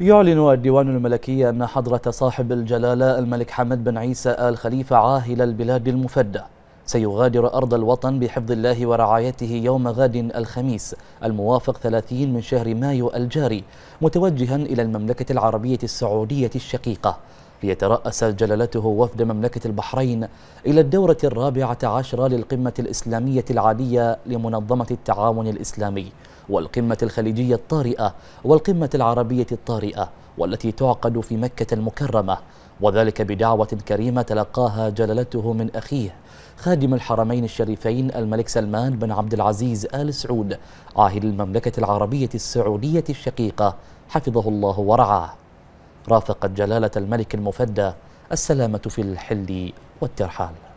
يعلن الديوان الملكي أن حضرة صاحب الجلالة الملك حمد بن عيسى آل خليفة عاهل البلاد المفدى سيغادر أرض الوطن بحفظ الله ورعايته يوم غد الخميس الموافق 30 من شهر مايو الجاري متوجها إلى المملكة العربية السعودية الشقيقة ليترأس جلالته وفد مملكة البحرين إلى الدورة الرابعة عشرة للقمة الإسلامية العادية لمنظمة التعاون الإسلامي والقمة الخليجية الطارئة والقمة العربية الطارئة والتي تعقد في مكة المكرمة وذلك بدعوة كريمة تلقاها جلالته من أخيه خادم الحرمين الشريفين الملك سلمان بن عبد العزيز آل سعود عاهد المملكة العربية السعودية الشقيقة حفظه الله ورعاه رافقت جلالة الملك المفدى السلامة في الحل والترحال